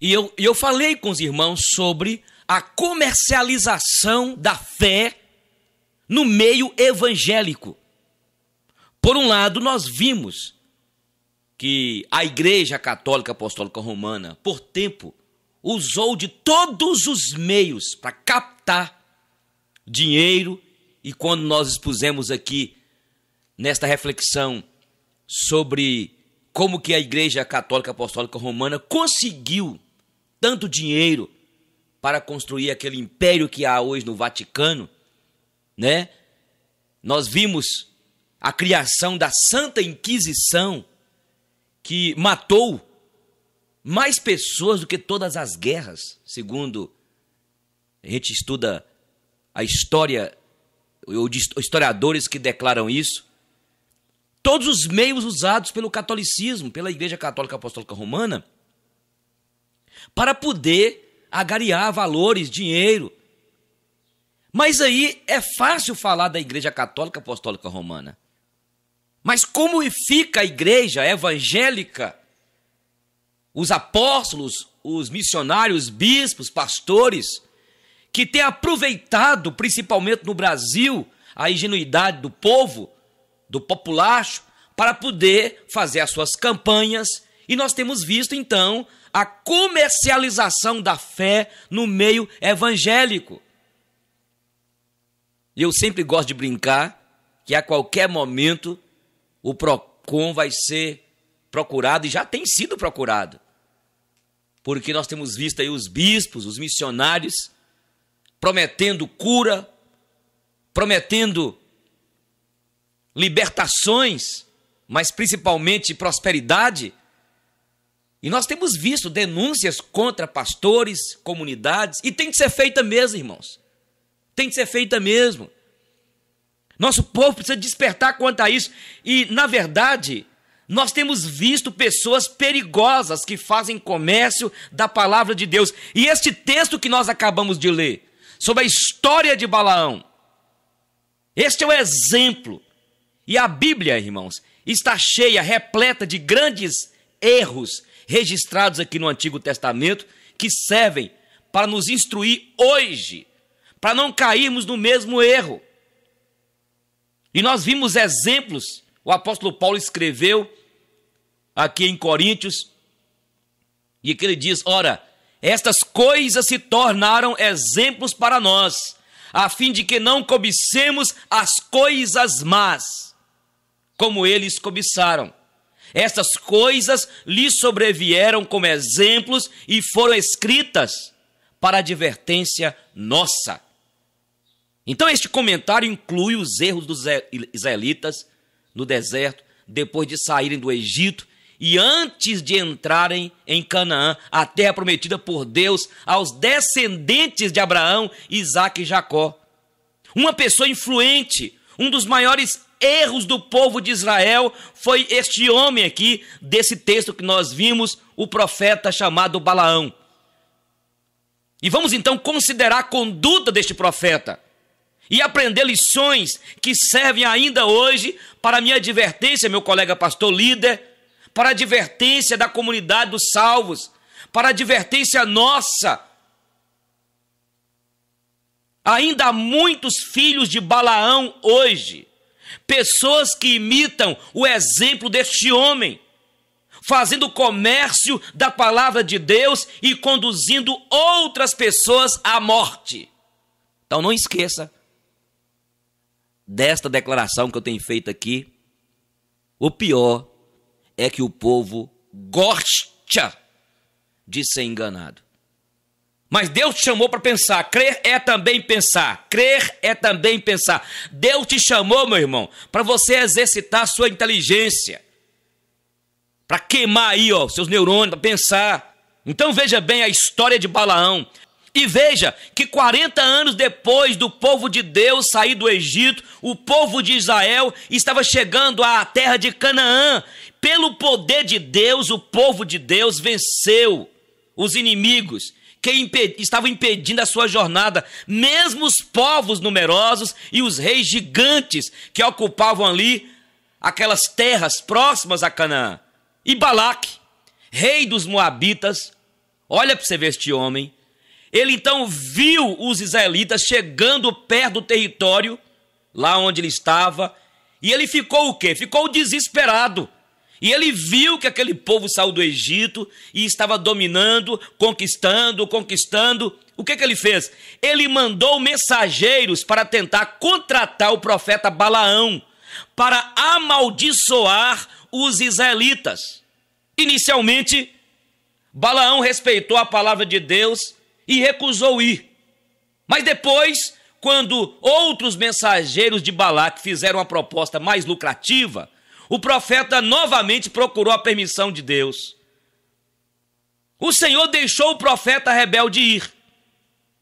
E eu, eu falei com os irmãos sobre a comercialização da fé no meio evangélico. Por um lado, nós vimos que a Igreja Católica Apostólica Romana, por tempo, usou de todos os meios para captar dinheiro, e quando nós expusemos aqui nesta reflexão sobre como que a Igreja Católica Apostólica Romana conseguiu tanto dinheiro para construir aquele império que há hoje no Vaticano, né? Nós vimos a criação da Santa Inquisição que matou mais pessoas do que todas as guerras, segundo a gente estuda a história ou historiadores que declaram isso. Todos os meios usados pelo catolicismo, pela Igreja Católica Apostólica Romana, para poder agariar valores, dinheiro. Mas aí é fácil falar da Igreja Católica Apostólica Romana. Mas como fica a igreja evangélica? Os apóstolos, os missionários, bispos, pastores, que têm aproveitado, principalmente no Brasil, a ingenuidade do povo, do populacho, para poder fazer as suas campanhas. E nós temos visto, então, a comercialização da fé no meio evangélico. E eu sempre gosto de brincar que a qualquer momento o PROCON vai ser procurado e já tem sido procurado. Porque nós temos visto aí os bispos, os missionários, prometendo cura, prometendo libertações, mas principalmente prosperidade e nós temos visto denúncias contra pastores, comunidades, e tem que ser feita mesmo, irmãos. Tem que ser feita mesmo. Nosso povo precisa despertar quanto a isso. E, na verdade, nós temos visto pessoas perigosas que fazem comércio da palavra de Deus. E este texto que nós acabamos de ler, sobre a história de Balaão, este é o exemplo. E a Bíblia, irmãos, está cheia, repleta de grandes erros registrados aqui no Antigo Testamento que servem para nos instruir hoje, para não cairmos no mesmo erro. E nós vimos exemplos, o apóstolo Paulo escreveu aqui em Coríntios, e que ele diz: Ora, estas coisas se tornaram exemplos para nós, a fim de que não cobicemos as coisas más, como eles cobiçaram. Essas coisas lhe sobrevieram como exemplos e foram escritas para advertência nossa. Então, este comentário inclui os erros dos israelitas no deserto, depois de saírem do Egito e antes de entrarem em Canaã, a terra prometida por Deus aos descendentes de Abraão, Isaac e Jacó. Uma pessoa influente, um dos maiores erros do povo de Israel foi este homem aqui, desse texto que nós vimos, o profeta chamado Balaão. E vamos então considerar a conduta deste profeta e aprender lições que servem ainda hoje para minha advertência, meu colega pastor líder, para a advertência da comunidade dos salvos, para a advertência nossa. Ainda há muitos filhos de Balaão hoje Pessoas que imitam o exemplo deste homem, fazendo comércio da palavra de Deus e conduzindo outras pessoas à morte. Então não esqueça desta declaração que eu tenho feito aqui. O pior é que o povo gosta de ser enganado. Mas Deus te chamou para pensar. Crer é também pensar. Crer é também pensar. Deus te chamou, meu irmão, para você exercitar a sua inteligência. Para queimar aí, ó, seus neurônios, para pensar. Então veja bem a história de Balaão. E veja que 40 anos depois do povo de Deus sair do Egito, o povo de Israel estava chegando à terra de Canaã. Pelo poder de Deus, o povo de Deus venceu os inimigos que imped... estavam impedindo a sua jornada, mesmo os povos numerosos e os reis gigantes que ocupavam ali aquelas terras próximas a Canaã. E Balaque, rei dos Moabitas, olha para você ver este homem. Ele então viu os israelitas chegando perto do território, lá onde ele estava, e ele ficou o quê? Ficou desesperado. E ele viu que aquele povo saiu do Egito e estava dominando, conquistando, conquistando. O que, que ele fez? Ele mandou mensageiros para tentar contratar o profeta Balaão para amaldiçoar os israelitas. Inicialmente, Balaão respeitou a palavra de Deus e recusou ir. Mas depois, quando outros mensageiros de Balaque fizeram uma proposta mais lucrativa, o profeta novamente procurou a permissão de Deus. O Senhor deixou o profeta rebelde ir.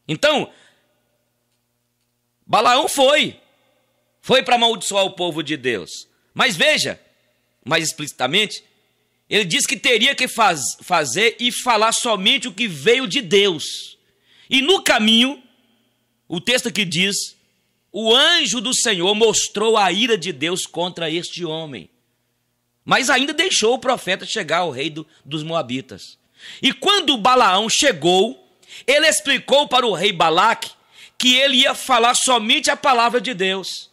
Então, Balaão foi. Foi para amaldiçoar o povo de Deus. Mas veja, mais explicitamente, ele diz que teria que faz, fazer e falar somente o que veio de Deus. E no caminho, o texto que diz: o anjo do Senhor mostrou a ira de Deus contra este homem. Mas ainda deixou o profeta chegar ao rei do, dos Moabitas. E quando Balaão chegou, ele explicou para o rei Balaque que ele ia falar somente a palavra de Deus.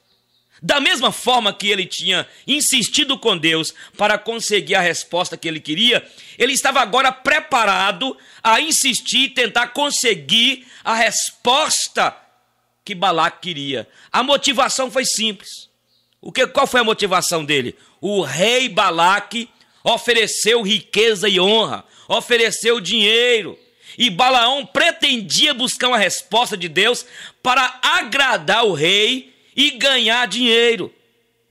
Da mesma forma que ele tinha insistido com Deus para conseguir a resposta que ele queria, ele estava agora preparado a insistir e tentar conseguir a resposta que Balaque queria. A motivação foi simples. O que, qual foi a motivação dele? O rei Balaque ofereceu riqueza e honra, ofereceu dinheiro. E Balaão pretendia buscar uma resposta de Deus para agradar o rei e ganhar dinheiro.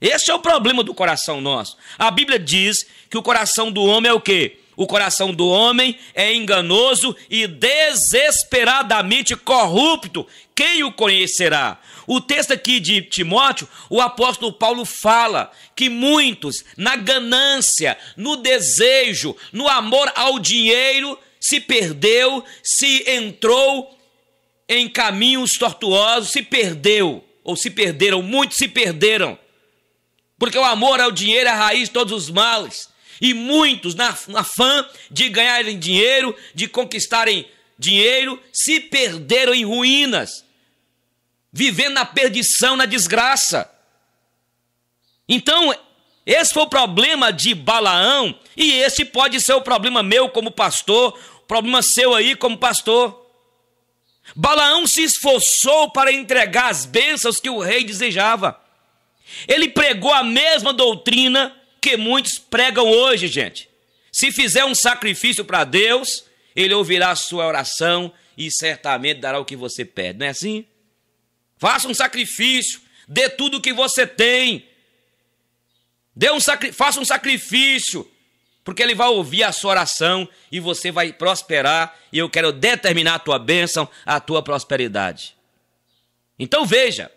Esse é o problema do coração nosso. A Bíblia diz que o coração do homem é o quê? O coração do homem é enganoso e desesperadamente corrupto. Quem o conhecerá? O texto aqui de Timóteo, o apóstolo Paulo fala que muitos, na ganância, no desejo, no amor ao dinheiro, se perdeu, se entrou em caminhos tortuosos, se perdeu, ou se perderam, muitos se perderam. Porque o amor ao dinheiro é a raiz de todos os males. E muitos, na, fã de ganharem dinheiro, de conquistarem dinheiro, se perderam em ruínas, vivendo na perdição, na desgraça. Então, esse foi o problema de Balaão, e esse pode ser o problema meu como pastor, problema seu aí como pastor. Balaão se esforçou para entregar as bênçãos que o rei desejava. Ele pregou a mesma doutrina que muitos pregam hoje, gente. Se fizer um sacrifício para Deus, Ele ouvirá a sua oração e certamente dará o que você pede, não é assim? Faça um sacrifício, dê tudo o que você tem, dê um sacri... faça um sacrifício, porque Ele vai ouvir a sua oração e você vai prosperar. E eu quero determinar a tua bênção, a tua prosperidade. Então veja,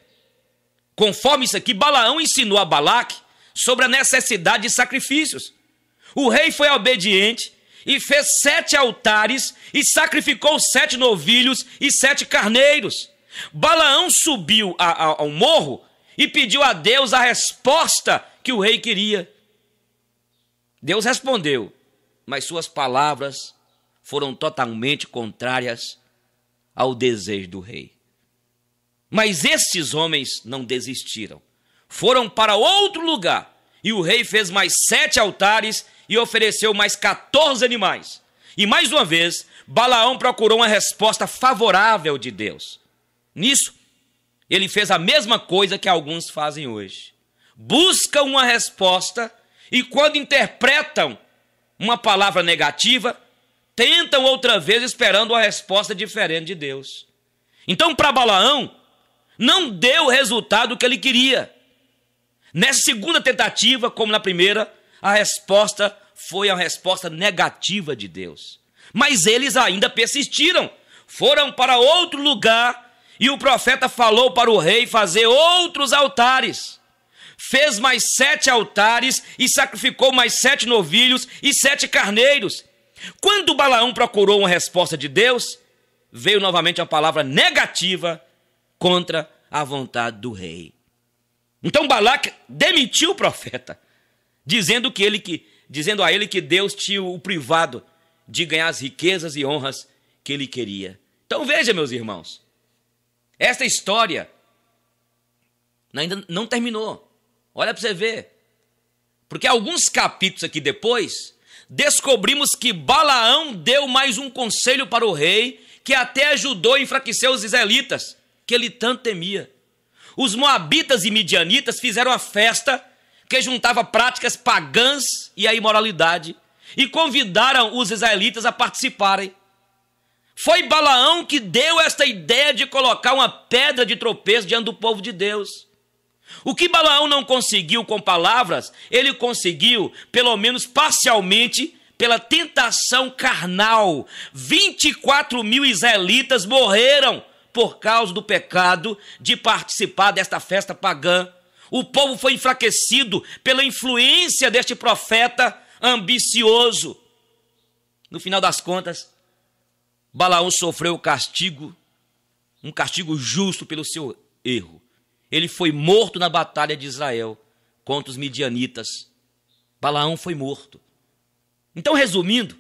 conforme isso aqui, Balaão ensinou a Balaque sobre a necessidade de sacrifícios. O rei foi obediente e fez sete altares e sacrificou sete novilhos e sete carneiros. Balaão subiu a, a, ao morro e pediu a Deus a resposta que o rei queria. Deus respondeu, mas suas palavras foram totalmente contrárias ao desejo do rei. Mas estes homens não desistiram foram para outro lugar. E o rei fez mais sete altares e ofereceu mais 14 animais. E mais uma vez, Balaão procurou uma resposta favorável de Deus. Nisso, ele fez a mesma coisa que alguns fazem hoje. Buscam uma resposta e, quando interpretam uma palavra negativa, tentam outra vez esperando uma resposta diferente de Deus. Então, para Balaão, não deu o resultado que ele queria. Nessa segunda tentativa, como na primeira, a resposta foi a resposta negativa de Deus. Mas eles ainda persistiram, foram para outro lugar e o profeta falou para o rei fazer outros altares. Fez mais sete altares e sacrificou mais sete novilhos e sete carneiros. Quando Balaão procurou uma resposta de Deus, veio novamente a palavra negativa contra a vontade do rei. Então Balac demitiu o profeta, dizendo que ele que dizendo a ele que Deus tinha o privado de ganhar as riquezas e honras que ele queria. Então veja, meus irmãos, esta história ainda não terminou. Olha para você ver. Porque alguns capítulos aqui depois, descobrimos que Balaão deu mais um conselho para o rei, que até ajudou a enfraquecer os israelitas, que ele tanto temia. Os moabitas e midianitas fizeram a festa que juntava práticas pagãs e a imoralidade e convidaram os israelitas a participarem. Foi Balaão que deu esta ideia de colocar uma pedra de tropeço diante do povo de Deus. O que Balaão não conseguiu com palavras, ele conseguiu, pelo menos parcialmente, pela tentação carnal. 24 mil israelitas morreram por causa do pecado de participar desta festa pagã. O povo foi enfraquecido pela influência deste profeta ambicioso. No final das contas, Balaão sofreu o castigo, um castigo justo pelo seu erro. Ele foi morto na batalha de Israel contra os midianitas. Balaão foi morto. Então, resumindo,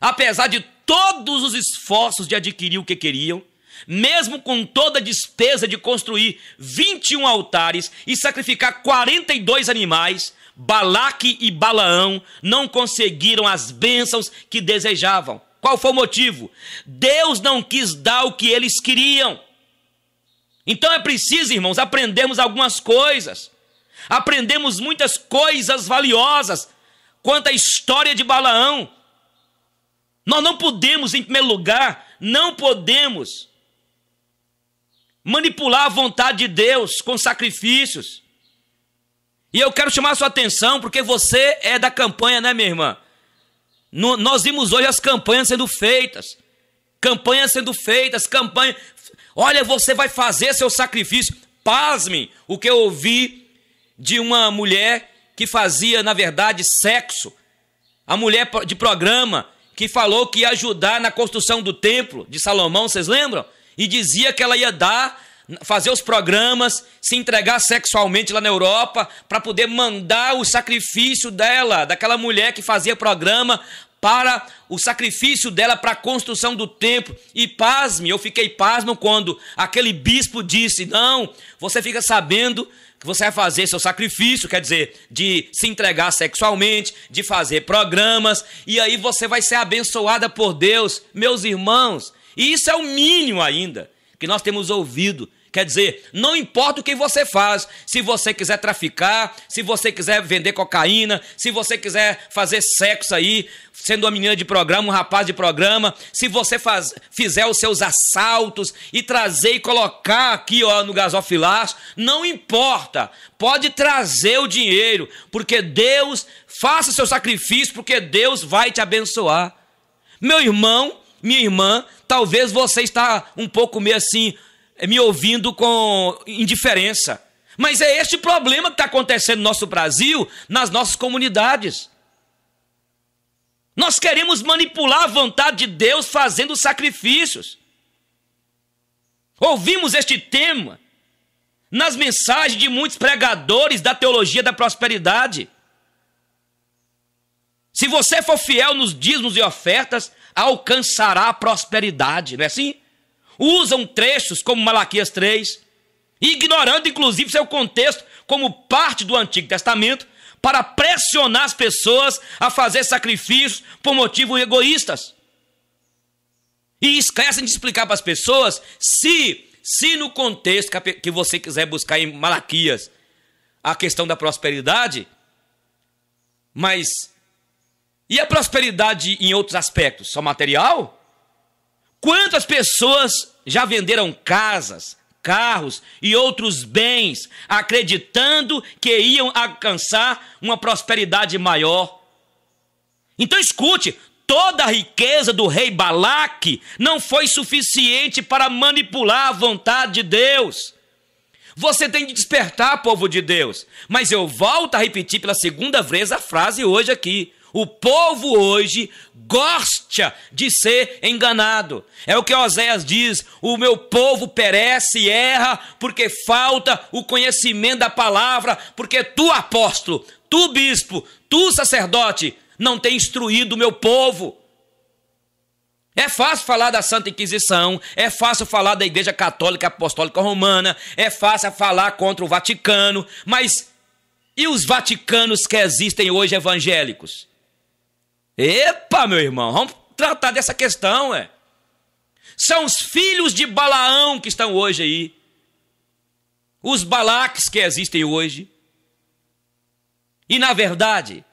apesar de todos os esforços de adquirir o que queriam, mesmo com toda a despesa de construir 21 altares e sacrificar 42 animais, Balaque e Balaão não conseguiram as bênçãos que desejavam. Qual foi o motivo? Deus não quis dar o que eles queriam. Então é preciso, irmãos, aprendermos algumas coisas. Aprendemos muitas coisas valiosas quanto à história de Balaão. Nós não podemos, em primeiro lugar, não podemos manipular a vontade de Deus com sacrifícios. E eu quero chamar a sua atenção, porque você é da campanha, né, minha irmã? No, nós vimos hoje as campanhas sendo feitas. Campanhas sendo feitas, campanha. Olha, você vai fazer seu sacrifício. Pasme o que eu ouvi de uma mulher que fazia, na verdade, sexo. A mulher de programa que falou que ia ajudar na construção do templo de Salomão, vocês lembram? e dizia que ela ia dar, fazer os programas, se entregar sexualmente lá na Europa, para poder mandar o sacrifício dela, daquela mulher que fazia programa, para o sacrifício dela para a construção do templo. E pasme, eu fiquei pasmo quando aquele bispo disse: Não, você fica sabendo que você vai fazer seu sacrifício, quer dizer, de se entregar sexualmente, de fazer programas, e aí você vai ser abençoada por Deus. Meus irmãos, e isso é o mínimo ainda que nós temos ouvido. Quer dizer, não importa o que você faz, se você quiser traficar, se você quiser vender cocaína, se você quiser fazer sexo aí, sendo uma menina de programa, um rapaz de programa, se você faz, fizer os seus assaltos e trazer e colocar aqui ó, no gasofilaço, não importa, pode trazer o dinheiro, porque Deus, faça seu sacrifício, porque Deus vai te abençoar. Meu irmão, minha irmã, talvez você está um pouco meio assim, eh, me ouvindo com indiferença. Mas é este problema que está acontecendo no nosso Brasil, nas nossas comunidades. Nós queremos manipular a vontade de Deus fazendo sacrifícios. Ouvimos este tema nas mensagens de muitos pregadores da teologia da prosperidade. Se você for fiel nos dízimos e ofertas, alcançará a prosperidade, não é assim? Usam trechos como Malaquias 3, ignorando inclusive seu contexto como parte do Antigo Testamento, para pressionar as pessoas a fazer sacrifícios por motivos egoístas. E esquecem de explicar para as pessoas se, se no contexto que você quiser buscar em Malaquias a questão da prosperidade, mas e a prosperidade em outros aspectos? Só material? Quantas pessoas já venderam casas, carros e outros bens, acreditando que iam alcançar uma prosperidade maior? Então escute, toda a riqueza do rei Balaque não foi suficiente para manipular a vontade de Deus. Você tem que despertar, povo de Deus. Mas eu volto a repetir pela segunda vez a frase hoje aqui. O povo hoje gosta de ser enganado. É o que Oséias diz: o meu povo perece e erra, porque falta o conhecimento da palavra, porque tu, apóstolo, tu, bispo, tu, sacerdote, não tem instruído o meu povo. É fácil falar da Santa Inquisição, é fácil falar da Igreja Católica Apostólica Romana, é fácil falar contra o Vaticano, mas e os vaticanos que existem hoje evangélicos? Epa, meu irmão, vamos tratar dessa questão, é. São os filhos de Balaão que estão hoje aí. Os Balaques que existem hoje. E na verdade,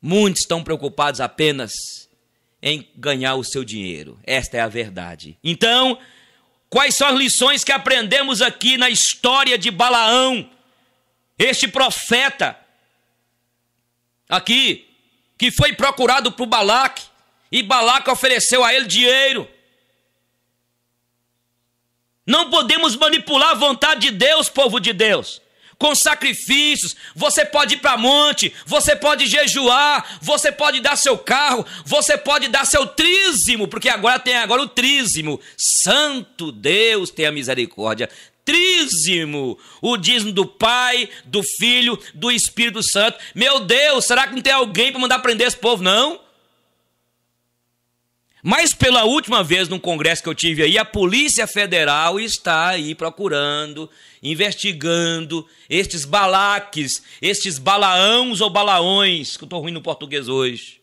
muitos estão preocupados apenas em ganhar o seu dinheiro. Esta é a verdade. Então, quais são as lições que aprendemos aqui na história de Balaão? Este profeta aqui que foi procurado por Balaque, e Balaque ofereceu a ele dinheiro. Não podemos manipular a vontade de Deus, povo de Deus. Com sacrifícios, você pode ir para monte, você pode jejuar, você pode dar seu carro, você pode dar seu trízimo, porque agora tem agora o trízimo. Santo Deus, tenha misericórdia trízimo o dízimo do Pai, do Filho, do Espírito Santo. Meu Deus, será que não tem alguém para mandar prender esse povo? Não. Mas pela última vez num congresso que eu tive aí, a Polícia Federal está aí procurando, investigando estes balaques, estes balaãos ou balaões, que eu estou ruim no português hoje.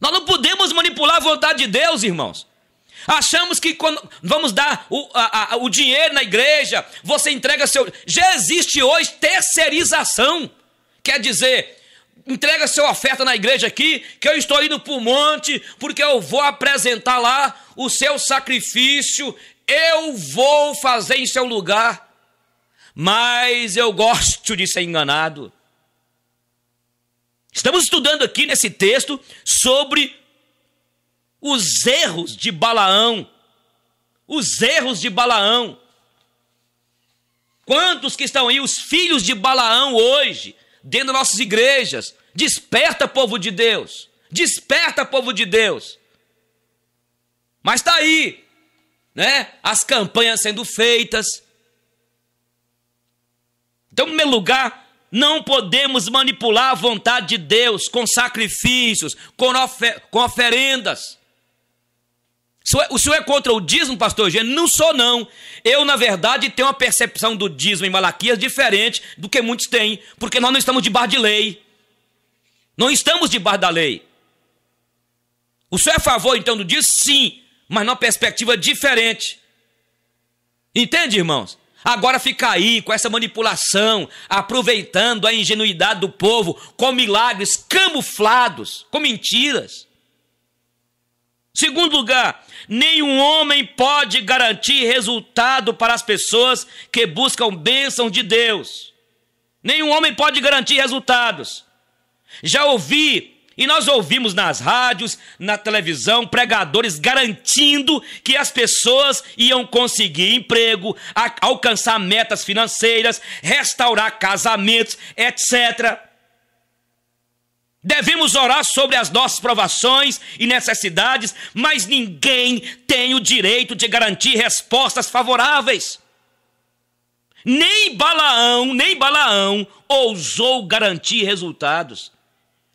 Nós não podemos manipular a vontade de Deus, irmãos. Achamos que quando vamos dar o, a, a, o dinheiro na igreja, você entrega seu. Já existe hoje terceirização. Quer dizer, entrega sua oferta na igreja aqui, que eu estou indo para o monte, porque eu vou apresentar lá o seu sacrifício, eu vou fazer em seu lugar. Mas eu gosto de ser enganado. Estamos estudando aqui nesse texto sobre os erros de Balaão. Os erros de Balaão. Quantos que estão aí, os filhos de Balaão hoje, dentro das nossas igrejas? Desperta, povo de Deus. Desperta, povo de Deus. Mas está aí, né? As campanhas sendo feitas. Então, em primeiro lugar, não podemos manipular a vontade de Deus com sacrifícios, com, ofer com oferendas. O senhor é contra o dízimo, pastor Eugênio? Não sou, não. Eu, na verdade, tenho uma percepção do dízimo em Malaquias diferente do que muitos têm, porque nós não estamos debaixo de lei. Não estamos debaixo da lei. O senhor é a favor, então, do dízimo? Sim, mas numa perspectiva diferente. Entende, irmãos? Agora fica aí com essa manipulação, aproveitando a ingenuidade do povo com milagres camuflados, com mentiras. Segundo lugar, nenhum homem pode garantir resultado para as pessoas que buscam bênção de Deus. Nenhum homem pode garantir resultados. Já ouvi e nós ouvimos nas rádios, na televisão, pregadores garantindo que as pessoas iam conseguir emprego, alcançar metas financeiras, restaurar casamentos, etc. Devemos orar sobre as nossas provações e necessidades, mas ninguém tem o direito de garantir respostas favoráveis. Nem Balaão, nem Balaão ousou garantir resultados.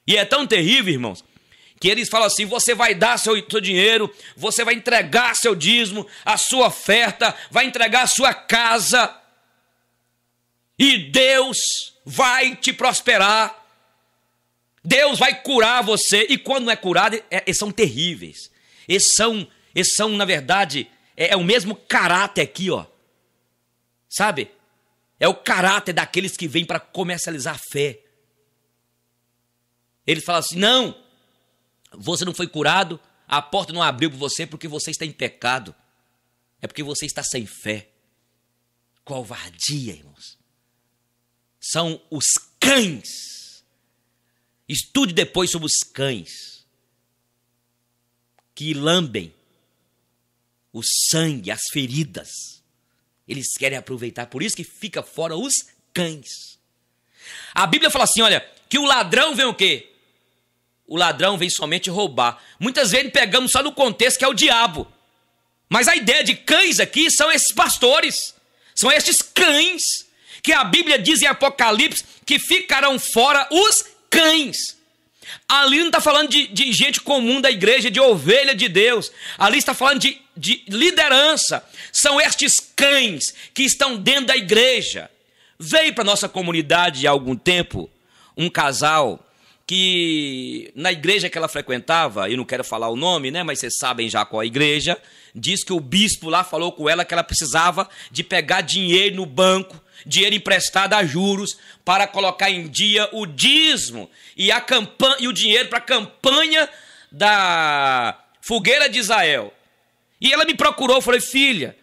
E é tão terrível, irmãos, que eles falam assim: você vai dar seu, seu dinheiro, você vai entregar seu dízimo, a sua oferta, vai entregar a sua casa, e Deus vai te prosperar Deus vai curar você. E quando não é curado, é, são terríveis. Eles são, eles são na verdade, é, é o mesmo caráter aqui, ó. Sabe? É o caráter daqueles que vêm para comercializar a fé. Ele fala assim: não, você não foi curado, a porta não abriu para você porque você está em pecado. É porque você está sem fé. Covardia, irmãos. São os cães Estude depois sobre os cães que lambem o sangue, as feridas. Eles querem aproveitar, por isso que fica fora os cães. A Bíblia fala assim, olha, que o ladrão vem o quê? O ladrão vem somente roubar. Muitas vezes pegamos só no contexto que é o diabo. Mas a ideia de cães aqui são esses pastores. São estes cães que a Bíblia diz em Apocalipse que ficarão fora os cães. Ali não está falando de, de, gente comum da igreja, de ovelha de Deus. Ali está falando de, de liderança. São estes cães que estão dentro da igreja. Veio para nossa comunidade há algum tempo um casal que na igreja que ela frequentava, eu não quero falar o nome, né, mas vocês sabem já qual é a igreja, diz que o bispo lá falou com ela que ela precisava de pegar dinheiro no banco dinheiro emprestado a juros para colocar em dia o dízimo e, a campanha, e o dinheiro para a campanha da fogueira de Israel. E ela me procurou, falei, filha,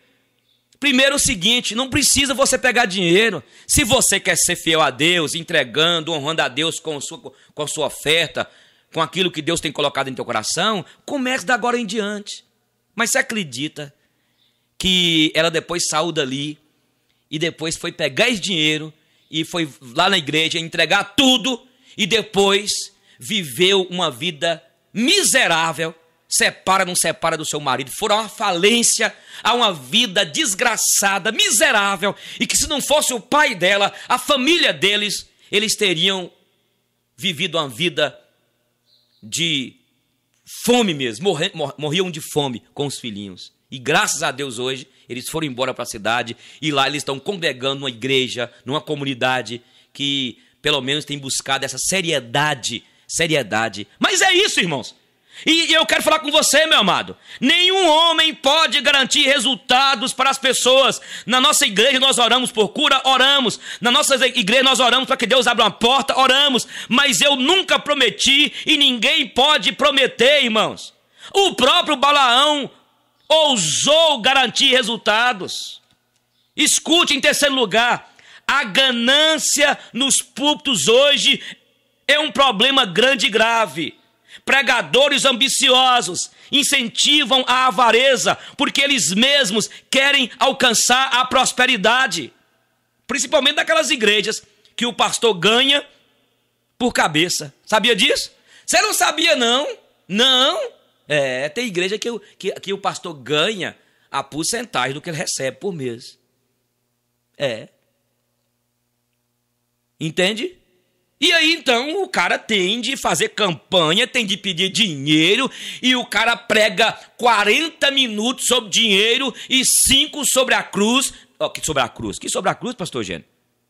primeiro é o seguinte, não precisa você pegar dinheiro. Se você quer ser fiel a Deus, entregando, honrando a Deus com, sua, com a sua oferta, com aquilo que Deus tem colocado em teu coração, comece da agora em diante. Mas você acredita que ela depois saiu dali e depois foi pegar esse dinheiro e foi lá na igreja entregar tudo e depois viveu uma vida miserável. Separa, não separa do seu marido. Foram uma falência, a uma vida desgraçada, miserável, e que se não fosse o pai dela, a família deles, eles teriam vivido uma vida de fome mesmo, morriam de fome com os filhinhos. E graças a Deus hoje eles foram embora para a cidade e lá eles estão congregando numa igreja, numa comunidade que pelo menos tem buscado essa seriedade, seriedade. Mas é isso, irmãos. E eu quero falar com você, meu amado. Nenhum homem pode garantir resultados para as pessoas. Na nossa igreja nós oramos por cura, oramos. Na nossa igreja nós oramos para que Deus abra uma porta, oramos. Mas eu nunca prometi e ninguém pode prometer, irmãos. O próprio Balaão ousou garantir resultados. Escute, em terceiro lugar, a ganância nos púlpitos hoje é um problema grande e grave. Pregadores ambiciosos incentivam a avareza porque eles mesmos querem alcançar a prosperidade, principalmente daquelas igrejas que o pastor ganha por cabeça. Sabia disso? Você não sabia, não? Não. É, tem igreja que, que, que o pastor ganha a porcentagem do que ele recebe por mês. É. Entende? E aí então o cara tem de fazer campanha, tem de pedir dinheiro, e o cara prega 40 minutos sobre dinheiro e 5 sobre a cruz. Oh, que sobre a cruz? Que sobre a cruz, pastor Eugênio?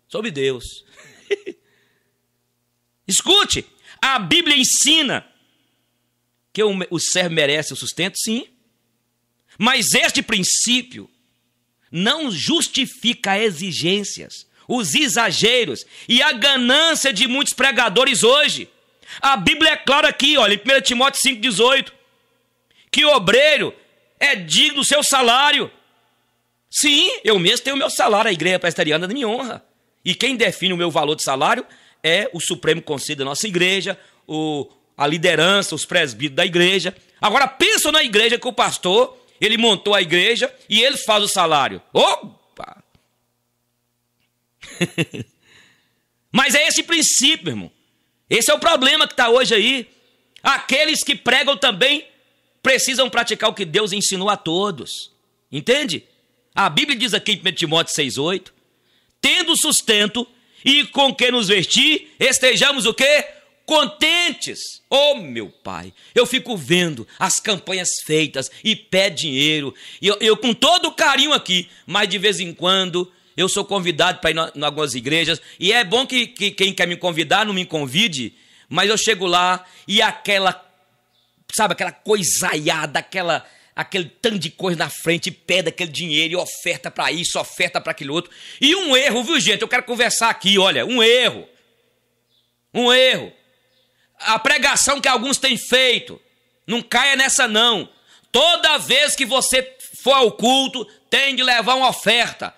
Sobre Deus. Escute, a Bíblia ensina que o, o servo merece o sustento? Sim. Mas este princípio não justifica exigências, os exageros e a ganância de muitos pregadores hoje. A Bíblia é clara aqui, olha, em 1 Timóteo 5,18, que o obreiro é digno do seu salário. Sim, eu mesmo tenho o meu salário, a igreja presbiteriana me honra. E quem define o meu valor de salário é o Supremo Conselho da nossa igreja, o, a liderança, os presbíteros da igreja. Agora pensa na igreja que o pastor, ele montou a igreja e ele faz o salário. Opa! Mas é esse princípio, irmão. Esse é o problema que está hoje aí. Aqueles que pregam também precisam praticar o que Deus ensinou a todos. Entende? A Bíblia diz aqui em 1 Timóteo 6,8: tendo sustento e com que nos vestir, estejamos o quê? contentes. Oh, meu pai, eu fico vendo as campanhas feitas e pé dinheiro. E eu, eu com todo carinho aqui, mas de vez em quando eu sou convidado para ir em algumas igrejas. E é bom que, que quem quer me convidar não me convide, mas eu chego lá e aquela, sabe, aquela coisaiada, aquela aquele tanto de coisa na frente, pede aquele dinheiro e oferta para isso, oferta para aquele outro. E um erro, viu, gente? Eu quero conversar aqui, olha, um erro. Um erro a pregação que alguns têm feito. Não caia nessa, não. Toda vez que você for ao culto, tem de levar uma oferta.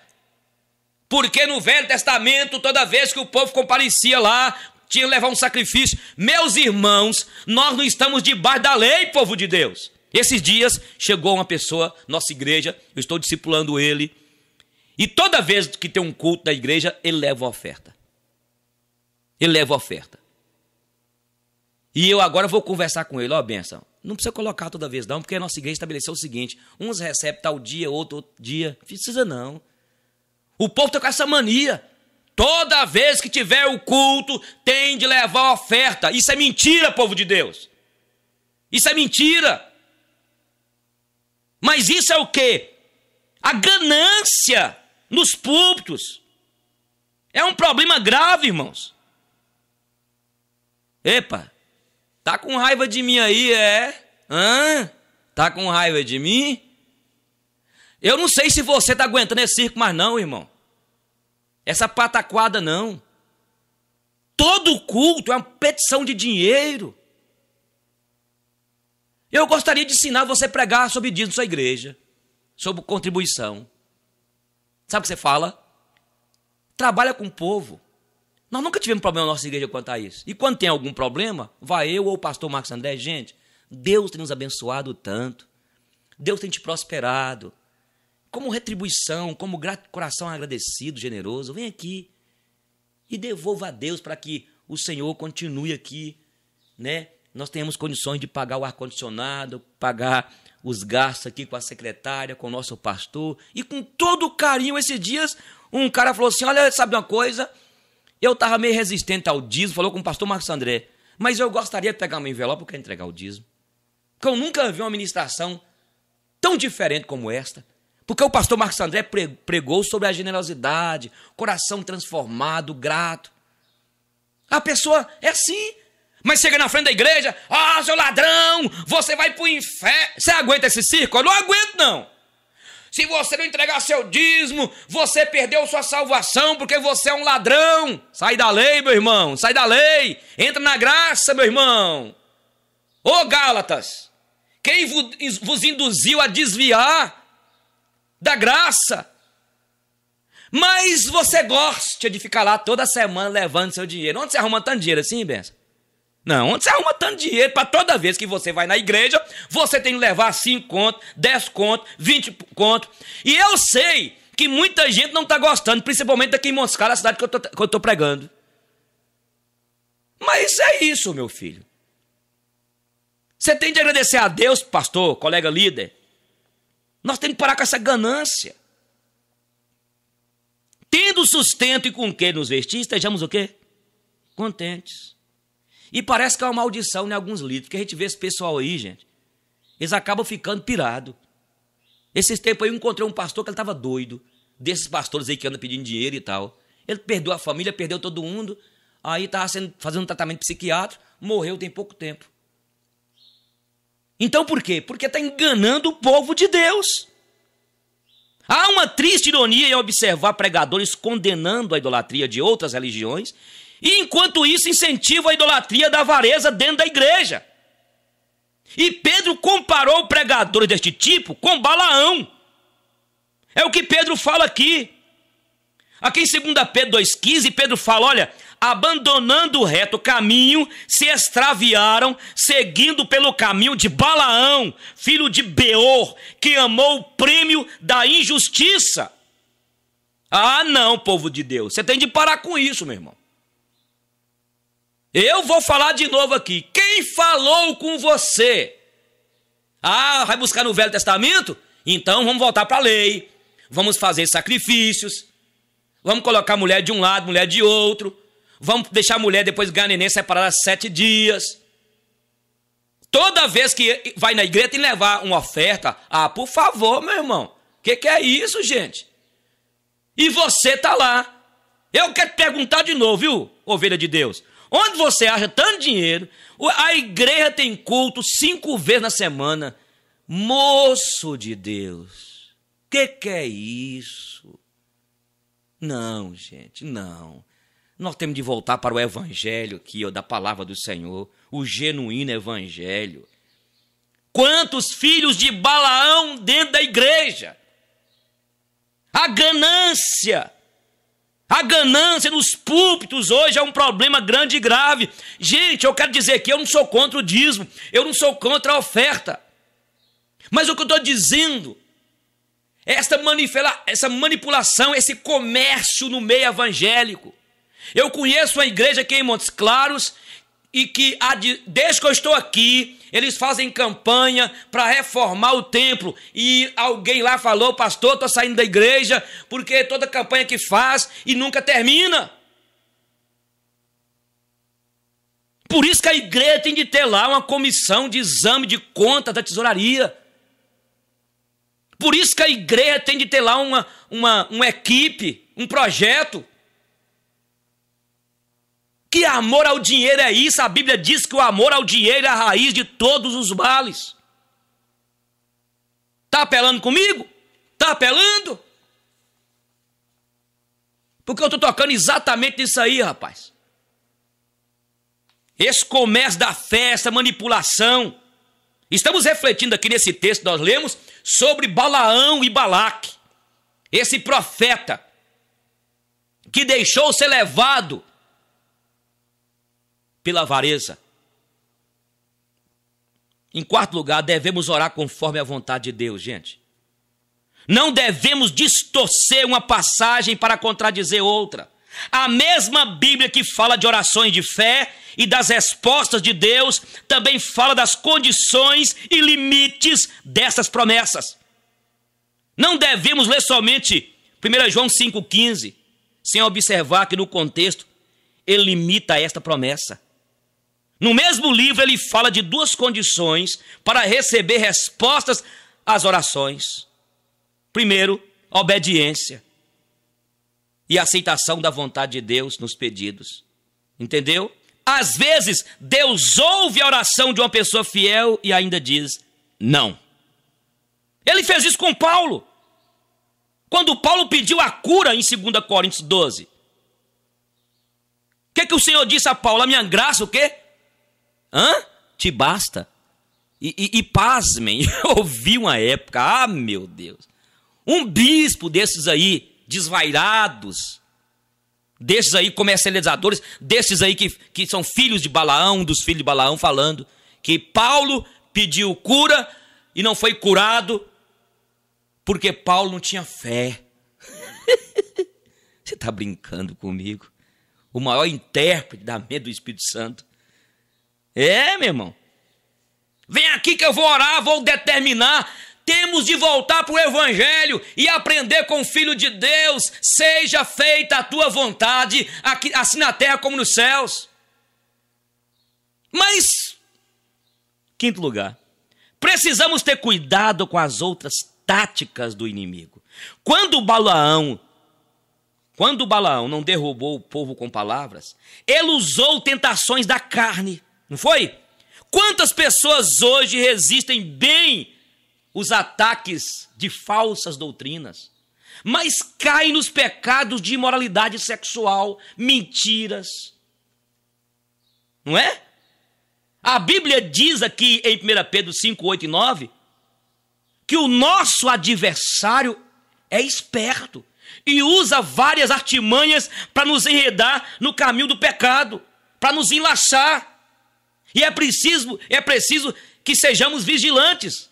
Porque no Velho Testamento, toda vez que o povo comparecia lá, tinha que levar um sacrifício. Meus irmãos, nós não estamos debaixo da lei, povo de Deus. Esses dias chegou uma pessoa, nossa igreja, eu estou discipulando ele. E toda vez que tem um culto da igreja, ele leva a oferta. Ele leva a oferta. E eu agora vou conversar com ele, ó, oh, benção. Não precisa colocar toda vez, não, porque a nossa igreja estabeleceu o seguinte: uns recebem tal dia, outro, outro dia. Não precisa não. O povo está com essa mania. Toda vez que tiver o culto, tem de levar oferta. Isso é mentira, povo de Deus. Isso é mentira. Mas isso é o quê? A ganância nos púlpitos. É um problema grave, irmãos. Epa, Tá com raiva de mim aí, é? Hã? Tá com raiva de mim? Eu não sei se você tá aguentando esse circo mais não, irmão. Essa pataquada não. Todo culto é uma petição de dinheiro. Eu gostaria de ensinar você a pregar sobre dízimo na sua igreja, sobre contribuição. Sabe o que você fala? Trabalha com o povo. Nós nunca tivemos problema na nossa igreja quanto a isso. E quando tem algum problema, vai eu ou o pastor Marcos André, gente, Deus tem nos abençoado tanto. Deus tem te prosperado. Como retribuição, como coração agradecido, generoso, vem aqui e devolva a Deus para que o Senhor continue aqui, né? Nós tenhamos condições de pagar o ar-condicionado, pagar os gastos aqui com a secretária, com o nosso pastor. E com todo carinho, esses dias, um cara falou assim: Olha, sabe uma coisa? Eu estava meio resistente ao dízimo, falou com o pastor Marcos André. Mas eu gostaria de pegar uma envelope para entregar o dízimo. Porque eu nunca vi uma ministração tão diferente como esta. Porque o pastor Marcos André pregou sobre a generosidade, coração transformado, grato. A pessoa é assim. Mas chega na frente da igreja, ah, oh, seu ladrão, você vai pro inferno. Você aguenta esse circo? Eu não aguento, não. Se você não entregar seu dízimo, você perdeu sua salvação porque você é um ladrão. Sai da lei, meu irmão, sai da lei. Entra na graça, meu irmão. Ô Gálatas, quem vos induziu a desviar da graça? Mas você gosta de ficar lá toda semana levando seu dinheiro. Onde você arruma tanto dinheiro assim, Benção? Não, onde você arruma tanto dinheiro para toda vez que você vai na igreja, você tem que levar 5 conto, 10 conto, 20 conto. E eu sei que muita gente não está gostando, principalmente aqui em Montescala, a cidade que eu estou pregando. Mas é isso, meu filho. Você tem de agradecer a Deus, pastor, colega líder. Nós temos que parar com essa ganância. Tendo sustento e com o que nos vestir, estejamos o quê? Contentes. E parece que é uma maldição em alguns livros, porque a gente vê esse pessoal aí, gente. Eles acabam ficando pirado. Esses tempos aí eu encontrei um pastor que ele estava doido. Desses pastores aí que andam pedindo dinheiro e tal. Ele perdeu a família, perdeu todo mundo. Aí estava fazendo um tratamento psiquiátrico, morreu tem pouco tempo. Então por quê? Porque está enganando o povo de Deus. Há uma triste ironia em observar pregadores condenando a idolatria de outras religiões e enquanto isso, incentiva a idolatria da avareza dentro da igreja. E Pedro comparou pregadores deste tipo com Balaão. É o que Pedro fala aqui. Aqui em 2 Pedro 2,15, Pedro fala: olha, abandonando o reto caminho, se extraviaram, seguindo pelo caminho de Balaão, filho de Beor, que amou o prêmio da injustiça. Ah, não, povo de Deus, você tem de parar com isso, meu irmão. Eu vou falar de novo aqui. Quem falou com você? Ah, vai buscar no Velho Testamento? Então vamos voltar para a lei. Vamos fazer sacrifícios. Vamos colocar mulher de um lado, mulher de outro. Vamos deixar a mulher depois ganhar neném separada sete dias. Toda vez que vai na igreja tem que levar uma oferta. Ah, por favor, meu irmão. O que, que é isso, gente? E você tá lá. Eu quero te perguntar de novo, viu, ovelha de Deus. Onde você acha tanto dinheiro? A igreja tem culto cinco vezes na semana. Moço de Deus, que que é isso? Não, gente, não. Nós temos de voltar para o evangelho aqui, ó, da palavra do Senhor, o genuíno evangelho. Quantos filhos de Balaão dentro da igreja? A ganância, a ganância nos púlpitos hoje é um problema grande e grave. Gente, eu quero dizer que eu não sou contra o dízimo, eu não sou contra a oferta. Mas o que eu estou dizendo esta essa manipulação, esse comércio no meio evangélico. Eu conheço uma igreja aqui em Montes Claros e que desde que eu estou aqui, eles fazem campanha para reformar o templo. E alguém lá falou, pastor, estou saindo da igreja, porque é toda campanha que faz e nunca termina. Por isso que a igreja tem de ter lá uma comissão de exame de conta da tesouraria. Por isso que a igreja tem de ter lá uma, uma, uma equipe, um projeto que amor ao dinheiro é isso? A Bíblia diz que o amor ao dinheiro é a raiz de todos os males. Tá apelando comigo? Tá apelando? Porque eu estou tocando exatamente nisso aí, rapaz. Esse comércio da festa, manipulação. Estamos refletindo aqui nesse texto nós lemos sobre Balaão e Balaque. Esse profeta que deixou ser levado pela avareza. Em quarto lugar, devemos orar conforme a vontade de Deus, gente. Não devemos distorcer uma passagem para contradizer outra. A mesma Bíblia que fala de orações de fé e das respostas de Deus, também fala das condições e limites dessas promessas. Não devemos ler somente 1 João 5,15, sem observar que no contexto ele limita esta promessa. No mesmo livro, ele fala de duas condições para receber respostas às orações: primeiro, obediência e aceitação da vontade de Deus nos pedidos. Entendeu? Às vezes, Deus ouve a oração de uma pessoa fiel e ainda diz não. Ele fez isso com Paulo. Quando Paulo pediu a cura em 2 Coríntios 12. O que, que o Senhor disse a Paulo? A minha graça, o quê? Hã? Te basta. E, e, e pasmem, eu ouvi uma época, ah, meu Deus, um bispo desses aí, desvairados, desses aí comercializadores, desses aí que, que são filhos de Balaão, um dos filhos de Balaão, falando que Paulo pediu cura e não foi curado porque Paulo não tinha fé. Você está brincando comigo? O maior intérprete da mente do Espírito Santo é, meu irmão. Vem aqui que eu vou orar, vou determinar. Temos de voltar para o Evangelho e aprender com o Filho de Deus. Seja feita a tua vontade, aqui, assim na terra como nos céus. Mas, quinto lugar, precisamos ter cuidado com as outras táticas do inimigo. Quando Balaão, quando Balaão não derrubou o povo com palavras, ele usou tentações da carne. Não foi? Quantas pessoas hoje resistem bem os ataques de falsas doutrinas, mas caem nos pecados de imoralidade sexual, mentiras. Não é? A Bíblia diz aqui em 1 Pedro 5, 8 e 9 que o nosso adversário é esperto e usa várias artimanhas para nos enredar no caminho do pecado, para nos enlaçar. E é preciso, é preciso que sejamos vigilantes.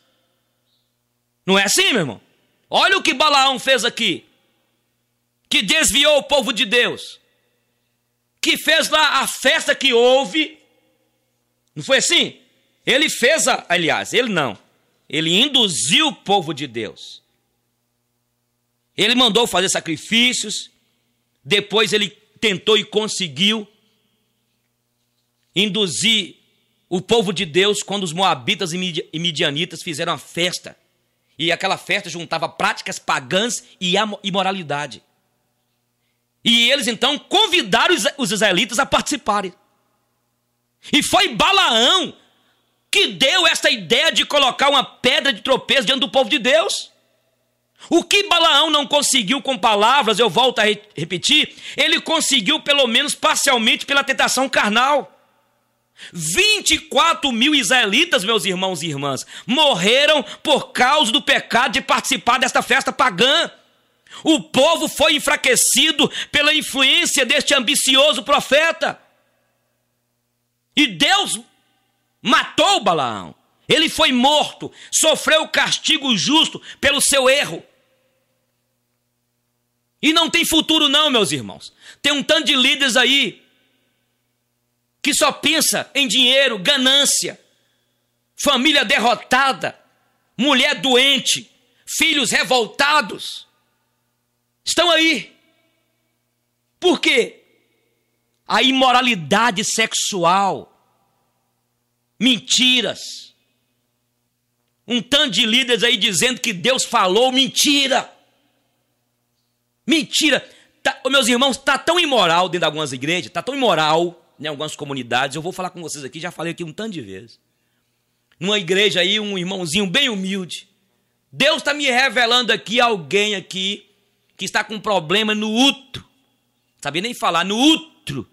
Não é assim, meu irmão? Olha o que Balaão fez aqui. Que desviou o povo de Deus. Que fez lá a festa que houve. Não foi assim? Ele fez, a, aliás, ele não. Ele induziu o povo de Deus. Ele mandou fazer sacrifícios. Depois ele tentou e conseguiu induzir o povo de Deus quando os moabitas e midianitas fizeram a festa. E aquela festa juntava práticas pagãs e imoralidade. E eles então convidaram os israelitas a participarem. E foi Balaão que deu essa ideia de colocar uma pedra de tropeço diante do povo de Deus. O que Balaão não conseguiu com palavras, eu volto a repetir, ele conseguiu pelo menos parcialmente pela tentação carnal. 24 mil israelitas, meus irmãos e irmãs, morreram por causa do pecado de participar desta festa pagã. O povo foi enfraquecido pela influência deste ambicioso profeta. E Deus matou Balaão. Ele foi morto, sofreu o castigo justo pelo seu erro. E não tem futuro, não, meus irmãos. Tem um tanto de líderes aí que só pensa em dinheiro, ganância, família derrotada, mulher doente, filhos revoltados. Estão aí. Por quê? A imoralidade sexual, mentiras. Um tanto de líderes aí dizendo que Deus falou mentira. Mentira. Tá, meus irmãos, está tão imoral dentro de algumas igrejas, está tão imoral em né, algumas comunidades. Eu vou falar com vocês aqui, já falei aqui um tanto de vezes. Numa igreja aí, um irmãozinho bem humilde. Deus está me revelando aqui alguém aqui que está com um problema no útero. Sabia nem falar, no útero.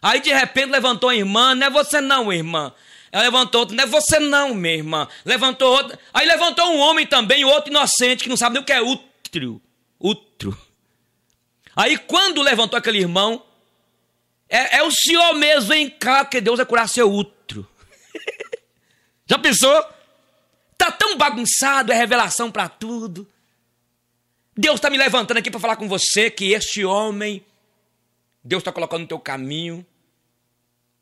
Aí de repente levantou a irmã, não é você não, irmã. Ela levantou outra, não é você não, minha irmã. Levantou outro. Aí levantou um homem também, outro inocente, que não sabe nem o que é útero. Útero. Aí quando levantou aquele irmão, é, é o Senhor mesmo, vem cá, que Deus vai curar seu útero. Já pensou? Tá tão bagunçado, é revelação para tudo. Deus está me levantando aqui para falar com você que este homem, Deus está colocando no teu caminho,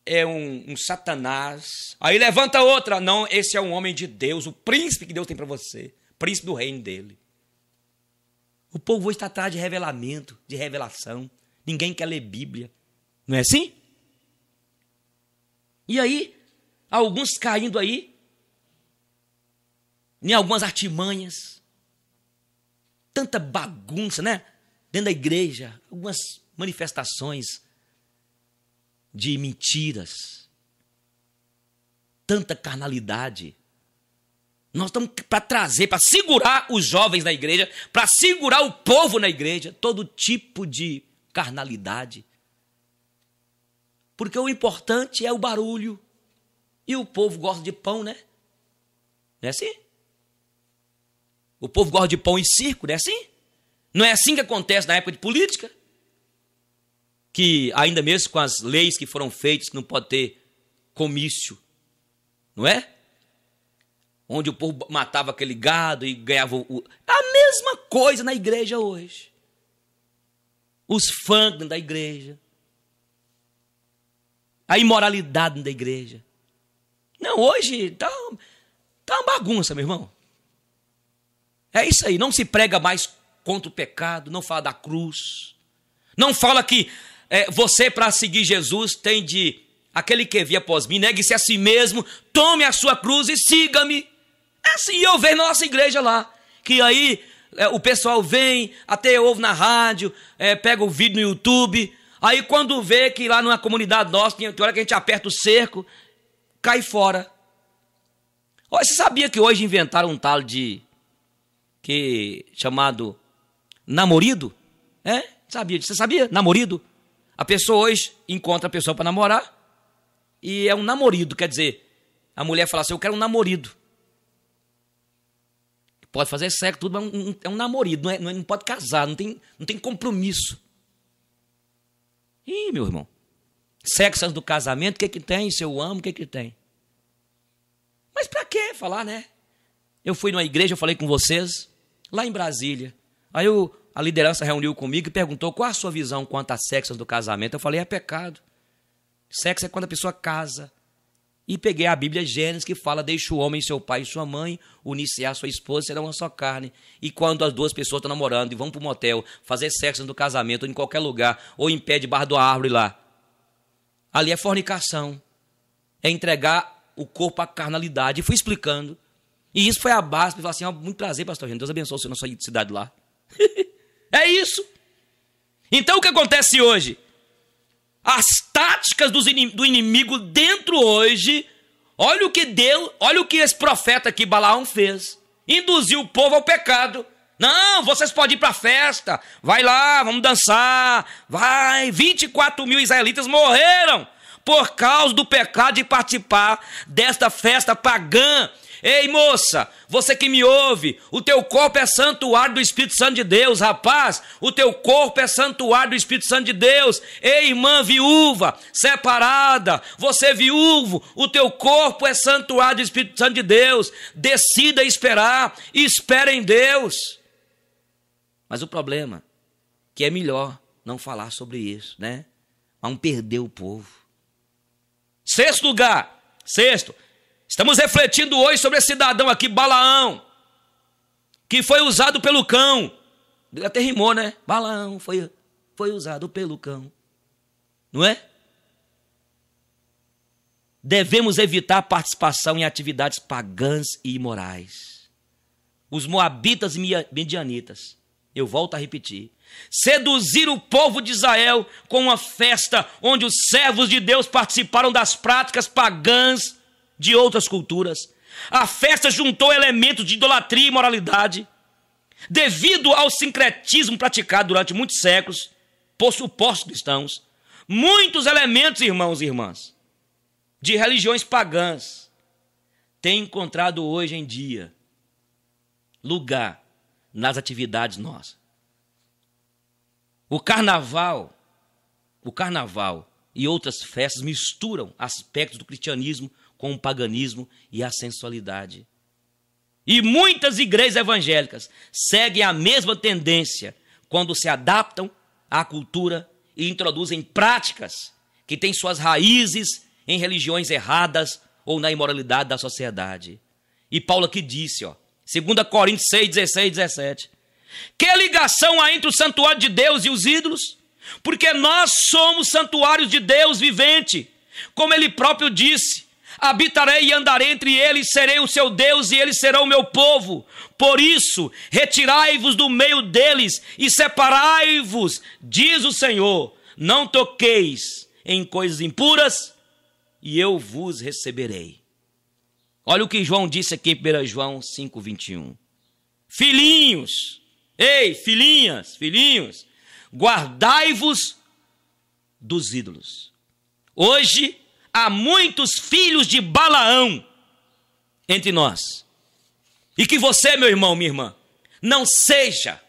é um, um, satanás. Aí levanta outra. Não, esse é um homem de Deus, o príncipe que Deus tem para você, príncipe do reino dele. O povo hoje está atrás de revelamento, de revelação. Ninguém quer ler Bíblia. Não é assim? E aí, alguns caindo aí em algumas artimanhas, tanta bagunça, né? Dentro da igreja, algumas manifestações de mentiras, tanta carnalidade. Nós estamos para trazer, para segurar os jovens na igreja, para segurar o povo na igreja, todo tipo de carnalidade, porque o importante é o barulho. E o povo gosta de pão, né? Não é assim? O povo gosta de pão e circo, não é assim? Não é assim que acontece na época de política? Que ainda mesmo com as leis que foram feitas, que não pode ter comício, não é? Onde o povo matava aquele gado e ganhava o... a mesma coisa na igreja hoje. Os fãs da igreja, a imoralidade da igreja. Não, hoje tá, tá uma bagunça, meu irmão. É isso aí, não se prega mais contra o pecado, não fala da cruz. Não fala que é, você, para seguir Jesus, tem de. Aquele que via após mim, negue-se a si mesmo, tome a sua cruz e siga-me. É assim eu vejo nossa igreja lá. Que aí é, o pessoal vem, até ouve na rádio, é, pega o vídeo no YouTube, Aí quando vê que lá numa comunidade nossa, tem hora que a gente aperta o cerco, cai fora. Você sabia que hoje inventaram um tal de. que chamado. namorido? É? Sabia Você sabia? Namorido? A pessoa hoje encontra a pessoa para namorar e é um namorido, quer dizer, a mulher fala assim: eu quero um namorido. Pode fazer sexo, tudo, mas é um, um é namorido, é, não, é, não, pode casar, não tem, não tem compromisso. Ih, meu irmão. Sexo antes do casamento, o que, é que tem? Se eu amo, o que, é que tem? Mas para que falar, né? Eu fui numa igreja, eu falei com vocês, lá em Brasília. Aí eu, a liderança reuniu comigo e perguntou qual a sua visão quanto a sexo antes do casamento. Eu falei, é pecado. Sexo é quando a pessoa casa e peguei a Bíblia Gênesis que fala: Deixa o homem, seu pai e sua mãe, unir-se a sua esposa, será uma só carne. E quando as duas pessoas estão namorando e vão para o motel fazer sexo no casamento, ou em qualquer lugar, ou em pé de debaixo da árvore lá, ali é fornicação. É entregar o corpo à carnalidade. E fui explicando. E isso foi a base para falar assim: oh, Muito prazer, pastor Deus abençoe o senhor na sua cidade lá. é isso. Então o que acontece hoje? As táticas do inimigo dentro hoje. Olha o que deu, olha o que esse profeta aqui, Balaão, fez. Induziu o povo ao pecado. Não, vocês podem ir para festa. Vai lá, vamos dançar. Vai. 24 mil israelitas morreram por causa do pecado de participar desta festa pagã Ei, moça, você que me ouve, o teu corpo é santuário do Espírito Santo de Deus, rapaz, o teu corpo é santuário do Espírito Santo de Deus. Ei, irmã viúva, separada, você viúvo, o teu corpo é santuário do Espírito Santo de Deus. Decida esperar, espera em Deus. Mas o problema é que é melhor não falar sobre isso, né? Vamos perder o povo. Sexto lugar, sexto, Estamos refletindo hoje sobre esse cidadão aqui, Balaão, que foi usado pelo cão. Até rimou, né? Balaão foi, foi usado pelo cão. Não é? Devemos evitar a participação em atividades pagãs e imorais. Os moabitas e medianitas, eu volto a repetir, seduzir o povo de Israel com uma festa onde os servos de Deus participaram das práticas pagãs de outras culturas. A festa juntou elementos de idolatria e moralidade. Devido ao sincretismo praticado durante muitos séculos por supostos cristãos, muitos elementos, irmãos e irmãs, de religiões pagãs têm encontrado hoje em dia lugar nas atividades nossas. O carnaval, o carnaval e outras festas misturam aspectos do cristianismo com o paganismo e a sensualidade. E muitas igrejas evangélicas seguem a mesma tendência quando se adaptam à cultura e introduzem práticas que têm suas raízes em religiões erradas ou na imoralidade da sociedade. E Paulo aqui disse, ó, 2 Coríntios 6, 16, 17. Que ligação há entre o santuário de Deus e os ídolos? Porque nós somos santuários de Deus vivente, como ele próprio disse. Habitarei e andarei entre eles, serei o seu Deus e eles serão o meu povo. Por isso, retirai-vos do meio deles e separai-vos, diz o Senhor. Não toqueis em coisas impuras e eu vos receberei. Olha o que João disse aqui em 1 João 5,21. Filhinhos, ei, filhinhas, filhinhos, guardai-vos dos ídolos. Hoje, há muitos filhos de Balaão entre nós. E que você, meu irmão, minha irmã, não seja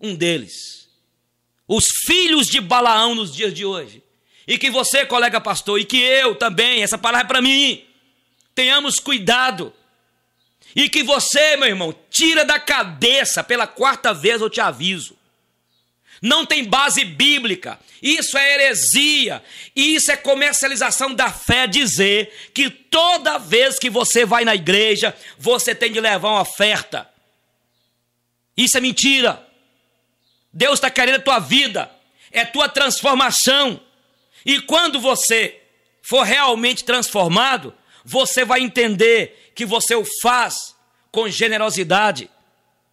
um deles. Os filhos de Balaão nos dias de hoje. E que você, colega pastor, e que eu também, essa palavra é para mim, tenhamos cuidado. E que você, meu irmão, tira da cabeça, pela quarta vez eu te aviso não tem base bíblica. Isso é heresia. isso é comercialização da fé dizer que toda vez que você vai na igreja, você tem de levar uma oferta. Isso é mentira. Deus está querendo a tua vida, é tua transformação. E quando você for realmente transformado, você vai entender que você o faz com generosidade,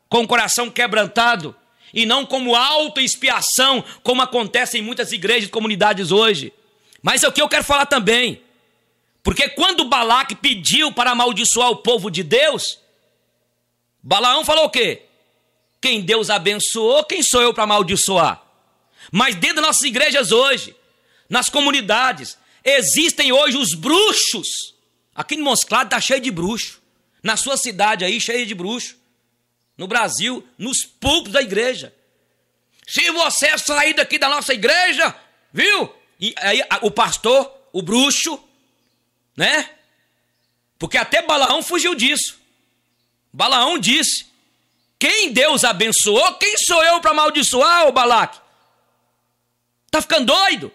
com coração quebrantado e não como autoexpiação, como acontece em muitas igrejas e comunidades hoje. Mas é o que eu quero falar também. Porque quando Balaque pediu para amaldiçoar o povo de Deus, Balaão falou o quê? Quem Deus abençoou, quem sou eu para amaldiçoar? Mas dentro das nossas igrejas hoje, nas comunidades, existem hoje os bruxos. Aqui em Mosclado está cheio de bruxo. Na sua cidade aí, cheio de bruxo no Brasil, nos púlpitos da igreja. Se você sair daqui da nossa igreja, viu? E aí o pastor, o bruxo, né? Porque até Balaão fugiu disso. Balaão disse: Quem Deus abençoou, quem sou eu para amaldiçoar o Balaque? Tá ficando doido?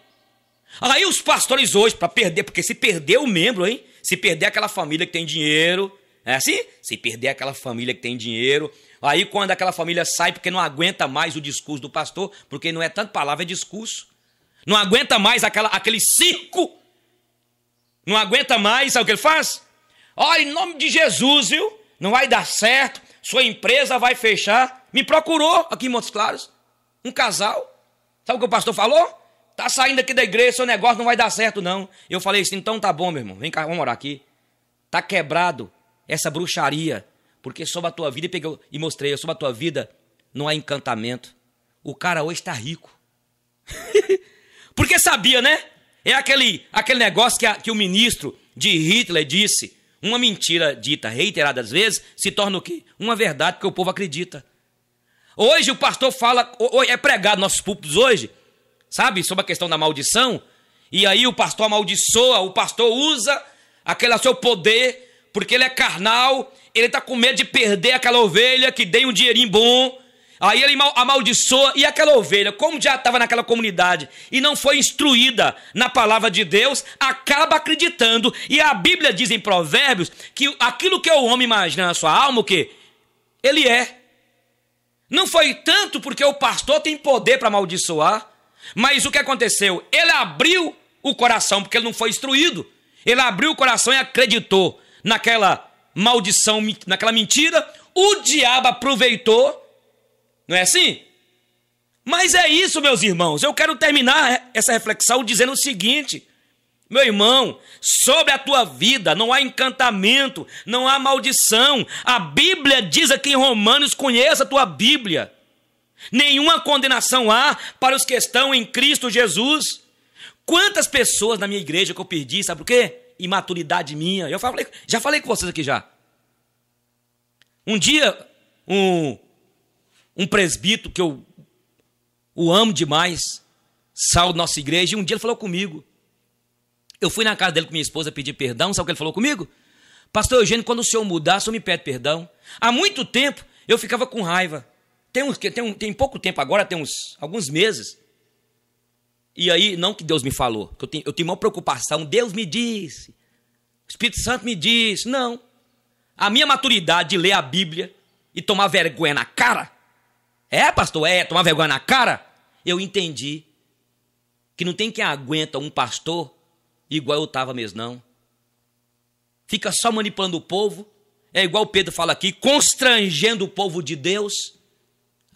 Aí os pastores hoje, para perder, porque se perder o membro, hein? Se perder aquela família que tem dinheiro, é assim? Se perder aquela família que tem dinheiro, Aí quando aquela família sai porque não aguenta mais o discurso do pastor, porque não é tanto palavra, é discurso. Não aguenta mais aquela, aquele circo. Não aguenta mais, sabe o que ele faz? Olha, em nome de Jesus, viu? Não vai dar certo, sua empresa vai fechar. Me procurou aqui em Montes Claros, um casal. Sabe o que o pastor falou? Tá saindo aqui da igreja, seu negócio não vai dar certo, não. Eu falei assim, então tá bom, meu irmão, vem cá, vamos morar aqui. Tá quebrado essa bruxaria, porque sobre a tua vida, e, peguei, e mostrei, sobre a tua vida não há encantamento. O cara hoje está rico. Porque sabia, né? É aquele, aquele negócio que, a, que o ministro de Hitler disse. Uma mentira dita reiteradas vezes se torna o quê? Uma verdade, porque o povo acredita. Hoje o pastor fala, é pregado nossos púlpitos hoje, sabe, sobre a questão da maldição, e aí o pastor amaldiçoa, o pastor usa aquele seu poder porque ele é carnal, ele está com medo de perder aquela ovelha que deu um dinheirinho bom. Aí ele amaldiçoa, e aquela ovelha, como já estava naquela comunidade e não foi instruída na palavra de Deus, acaba acreditando. E a Bíblia diz em Provérbios que aquilo que o homem imagina na sua alma, o que? Ele é. Não foi tanto porque o pastor tem poder para amaldiçoar, mas o que aconteceu? Ele abriu o coração, porque ele não foi instruído. Ele abriu o coração e acreditou naquela maldição, naquela mentira, o diabo aproveitou. Não é assim? Mas é isso, meus irmãos. Eu quero terminar essa reflexão dizendo o seguinte: meu irmão, sobre a tua vida não há encantamento, não há maldição. A Bíblia diz aqui em Romanos: conheça a tua Bíblia. Nenhuma condenação há para os que estão em Cristo Jesus. Quantas pessoas na minha igreja que eu perdi, sabe por quê? imaturidade minha. Eu falei, já falei com vocês aqui já. Um dia, um, um presbítero que eu o amo demais, saiu da nossa igreja, e um dia ele falou comigo. Eu fui na casa dele com minha esposa pedir perdão, sabe o que ele falou comigo? Pastor Eugênio, quando o senhor mudar, o senhor me pede perdão. Há muito tempo eu ficava com raiva. Tem, uns, tem, um, tem pouco tempo agora, tem uns alguns meses, e aí, não que Deus me falou, que eu tenho, eu tenho uma preocupação, Deus me disse, o Espírito Santo me disse. Não. A minha maturidade de ler a Bíblia e tomar vergonha na cara. É, pastor? É, tomar vergonha na cara? Eu entendi que não tem quem aguenta um pastor igual eu estava mesmo, não. Fica só manipulando o povo. É igual Pedro fala aqui, constrangendo o povo de Deus.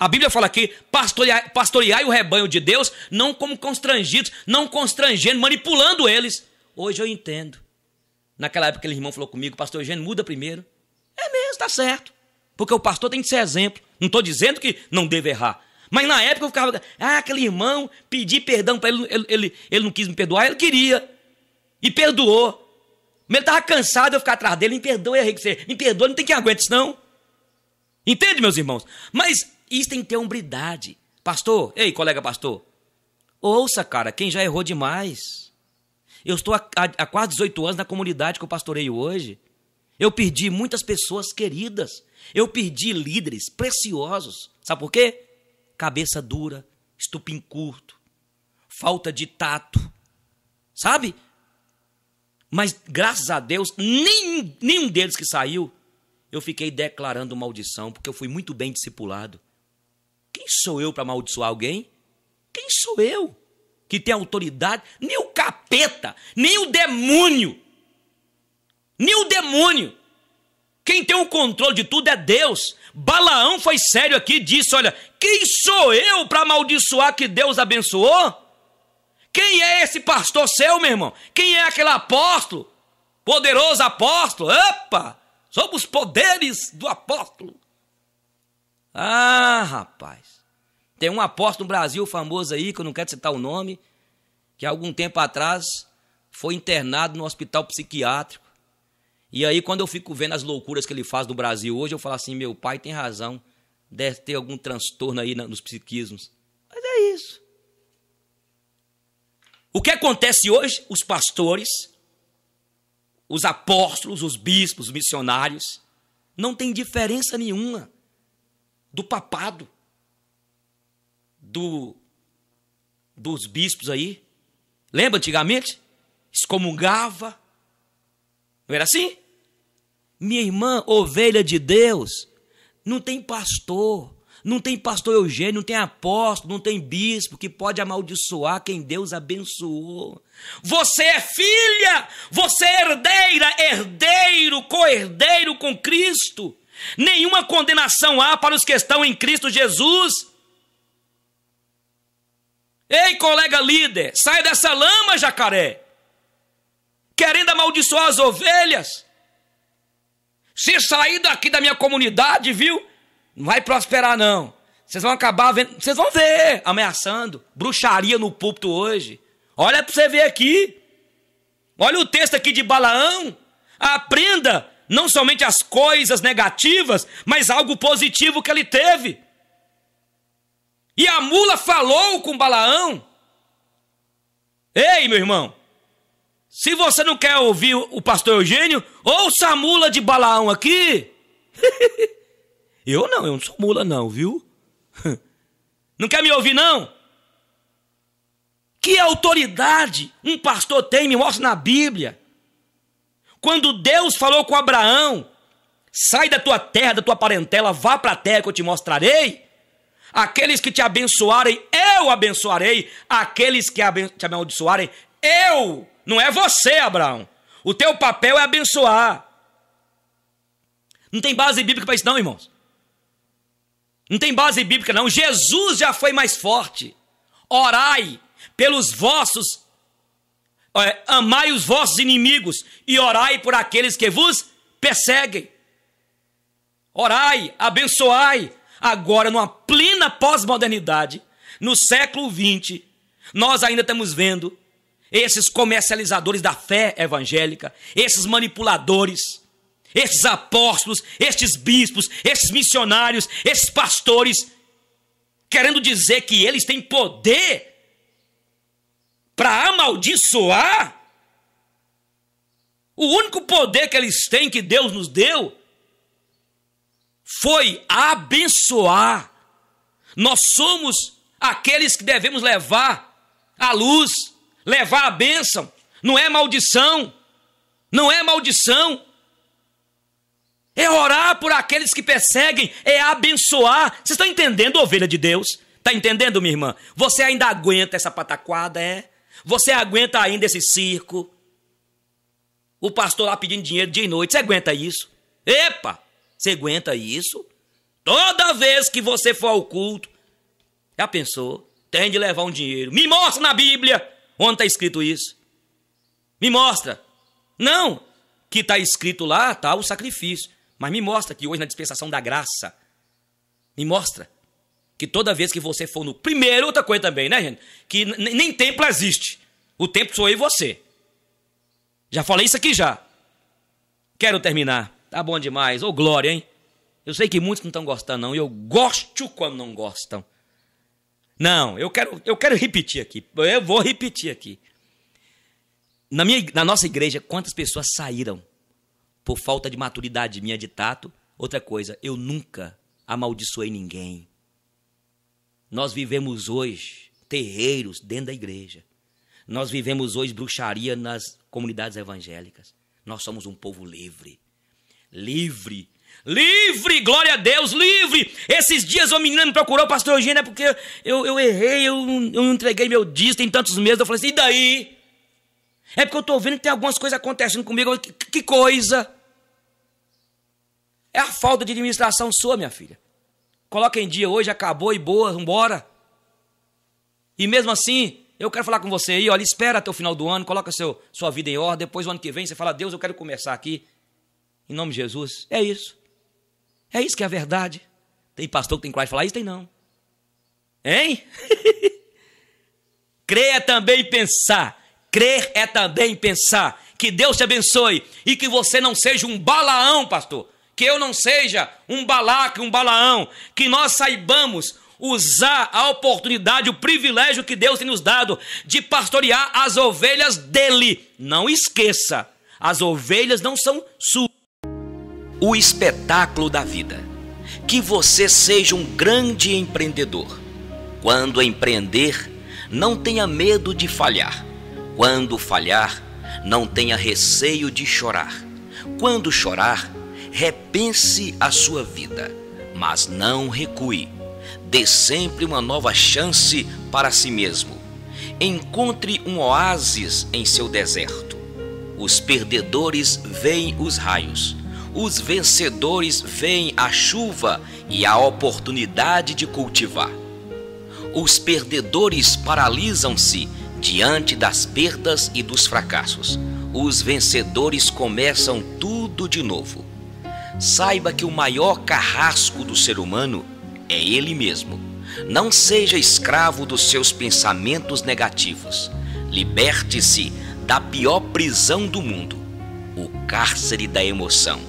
A Bíblia fala aqui: pastoreai, pastoreai o rebanho de Deus, não como constrangidos, não constrangendo, manipulando eles. Hoje eu entendo. Naquela época, aquele irmão falou comigo: Pastor Eugênio, muda primeiro. É mesmo, está certo. Porque o pastor tem que ser exemplo. Não estou dizendo que não deve errar. Mas na época eu ficava, ah, aquele irmão, pedi perdão para ele, ele, ele, ele não quis me perdoar, ele queria. E perdoou. Mas ele estava cansado de eu ficar atrás dele, me perdoa, errei que você, me perdoa, não tem quem aguente isso não. Entende, meus irmãos? Mas isso tem que ter hombridade. Pastor, ei, colega pastor, ouça, cara, quem já errou demais. Eu estou há, quase 18 anos na comunidade que eu pastoreio hoje. Eu perdi muitas pessoas queridas. Eu perdi líderes preciosos. Sabe por quê? Cabeça dura, estupim curto, falta de tato. Sabe? Mas graças a Deus, nem, nenhum deles que saiu, eu fiquei declarando maldição, porque eu fui muito bem discipulado. Quem sou eu para amaldiçoar alguém? Quem sou eu que tem autoridade? Nem o capeta, nem o demônio. Nem o demônio. Quem tem o controle de tudo é Deus. Balaão foi sério aqui e disse: Olha, quem sou eu para amaldiçoar que Deus abençoou? Quem é esse pastor seu, meu irmão? Quem é aquele apóstolo? Poderoso apóstolo? Opa! Somos poderes do apóstolo. Ah, rapaz. Tem um apóstolo no Brasil famoso aí, que eu não quero citar o nome, que algum tempo atrás foi internado no hospital psiquiátrico. E aí, quando eu fico vendo as loucuras que ele faz no Brasil hoje, eu falo assim: meu pai tem razão, deve ter algum transtorno aí nos psiquismos. Mas é isso. O que acontece hoje? Os pastores, os apóstolos, os bispos, os missionários, não tem diferença nenhuma do papado, do dos bispos aí. Lembra antigamente? Excomungava. Não era assim? Minha irmã, ovelha de Deus, não tem pastor, não tem pastor Eugênio, não tem apóstolo, não tem bispo que pode amaldiçoar quem Deus abençoou. Você é filha, você é herdeira, herdeiro, co-herdeiro com Cristo. Nenhuma condenação há para os que estão em Cristo Jesus. Ei, colega líder, sai dessa lama, jacaré. Querendo amaldiçoar as ovelhas. Se sair daqui da minha comunidade, viu? Não vai prosperar, não. Vocês vão acabar vendo. Vocês vão ver ameaçando. Bruxaria no púlpito hoje. Olha para você ver aqui. Olha o texto aqui de Balaão. Aprenda não somente as coisas negativas, mas algo positivo que ele teve. E a mula falou com Balaão: Ei, meu irmão, se você não quer ouvir o pastor Eugênio, ouça a mula de Balaão aqui. eu não, eu não sou mula, não, viu? não quer me ouvir, não? Que autoridade um pastor tem, me mostra na Bíblia quando Deus falou com Abraão, sai da tua terra, da tua parentela, vá para a terra que eu te mostrarei. Aqueles que te abençoarem, eu abençoarei. Aqueles que te amaldiçoarem, eu. Não é você, Abraão. O teu papel é abençoar. Não tem base bíblica para isso, não, irmãos. Não tem base bíblica, não. Jesus já foi mais forte. Orai pelos vossos é, amai os vossos inimigos e orai por aqueles que vos perseguem. Orai, abençoai. Agora, numa plena pós-modernidade, no século XX, nós ainda estamos vendo esses comercializadores da fé evangélica, esses manipuladores, esses apóstolos, estes bispos, esses missionários, esses pastores, querendo dizer que eles têm poder para amaldiçoar? O único poder que eles têm, que Deus nos deu, foi abençoar. Nós somos aqueles que devemos levar a luz, levar a bênção. Não é maldição, não é maldição. É orar por aqueles que perseguem, é abençoar. Você está entendendo, ovelha de Deus? Está entendendo, minha irmã? Você ainda aguenta essa pataquada, é? Você aguenta ainda esse circo? O pastor lá pedindo dinheiro dia e noite, você aguenta isso? Epa! Você aguenta isso? Toda vez que você for ao culto, já pensou? Tem de levar um dinheiro. Me mostra na Bíblia onde está escrito isso. Me mostra. Não que está escrito lá, tá o sacrifício. Mas me mostra que hoje na dispensação da graça. Me mostra que toda vez que você for no primeiro, outra coisa também, né, gente? Que nem templo existe. O templo sou eu e você. Já falei isso aqui já. Quero terminar. Tá bom demais. Ô, oh, glória, hein? Eu sei que muitos não estão gostando, não. E eu gosto quando não gostam. Não, eu quero, eu quero repetir aqui. Eu vou repetir aqui. Na, minha, na nossa igreja, quantas pessoas saíram por falta de maturidade minha de tato? Outra coisa, eu nunca amaldiçoei ninguém. Nós vivemos hoje terreiros dentro da igreja. Nós vivemos hoje bruxaria nas comunidades evangélicas. Nós somos um povo livre. Livre. Livre, glória a Deus, livre. Esses dias uma menina me procurou, pastor Eugênio, é porque eu, eu errei, eu, eu entreguei meu dízimo tem tantos meses. Eu falei assim, e daí? É porque eu estou vendo que tem algumas coisas acontecendo comigo. Que, que coisa? É a falta de administração sua, minha filha. Coloca em dia hoje, acabou e boa, vambora. E mesmo assim, eu quero falar com você aí, olha, espera até o final do ano, coloca seu, sua vida em ordem, depois o ano que vem você fala, Deus, eu quero começar aqui, em nome de Jesus. É isso. É isso que é a verdade. Tem pastor que tem coragem de falar isso? Tem não. Hein? Crer é também pensar. Crer é também pensar. Que Deus te abençoe e que você não seja um balaão, pastor que eu não seja um balaque, um balaão, que nós saibamos usar a oportunidade, o privilégio que Deus tem nos dado de pastorear as ovelhas dele. Não esqueça, as ovelhas não são suas. O espetáculo da vida. Que você seja um grande empreendedor. Quando empreender, não tenha medo de falhar. Quando falhar, não tenha receio de chorar. Quando chorar, repense a sua vida, mas não recue. Dê sempre uma nova chance para si mesmo. Encontre um oásis em seu deserto. Os perdedores veem os raios, os vencedores veem a chuva e a oportunidade de cultivar. Os perdedores paralisam-se diante das perdas e dos fracassos. Os vencedores começam tudo de novo saiba que o maior carrasco do ser humano é ele mesmo. Não seja escravo dos seus pensamentos negativos. Liberte-se da pior prisão do mundo o cárcere da emoção.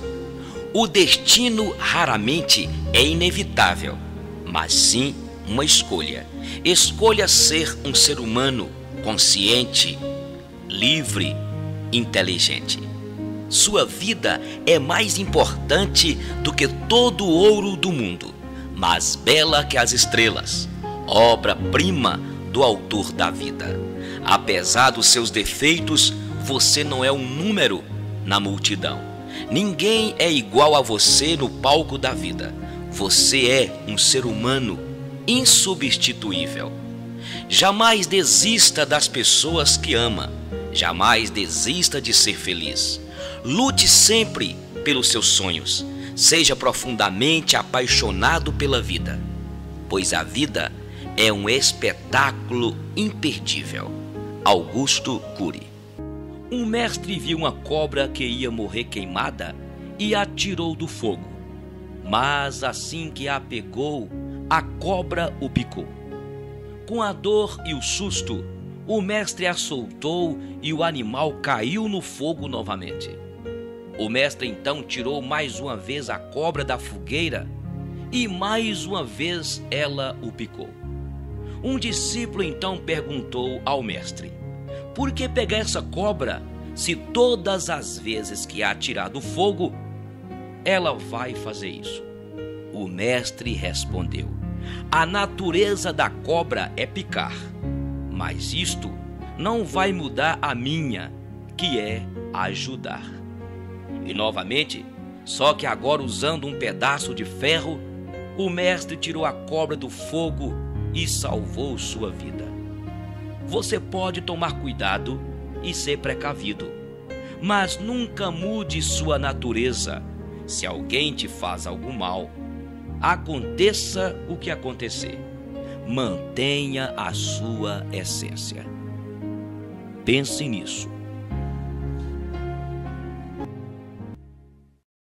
O destino raramente é inevitável, mas sim uma escolha. Escolha ser um ser humano consciente, livre, inteligente. Sua vida é mais importante do que todo o ouro do mundo, mais bela que as estrelas, obra-prima do autor da vida. Apesar dos seus defeitos, você não é um número na multidão. Ninguém é igual a você no palco da vida. Você é um ser humano insubstituível. Jamais desista das pessoas que ama. Jamais desista de ser feliz. Lute sempre pelos seus sonhos. Seja profundamente apaixonado pela vida, pois a vida é um espetáculo imperdível. Augusto Cury. Um mestre viu uma cobra que ia morrer queimada e a tirou do fogo. Mas assim que a pegou, a cobra o picou. Com a dor e o susto, o mestre a soltou e o animal caiu no fogo novamente. O mestre então tirou mais uma vez a cobra da fogueira e mais uma vez ela o picou. Um discípulo então perguntou ao mestre: Por que pegar essa cobra se todas as vezes que a atirar do fogo ela vai fazer isso? O mestre respondeu: A natureza da cobra é picar, mas isto não vai mudar a minha, que é ajudar. E novamente, só que agora usando um pedaço de ferro, o mestre tirou a cobra do fogo e salvou sua vida. Você pode tomar cuidado e ser precavido, mas nunca mude sua natureza. Se alguém te faz algum mal, aconteça o que acontecer, mantenha a sua essência. Pense nisso.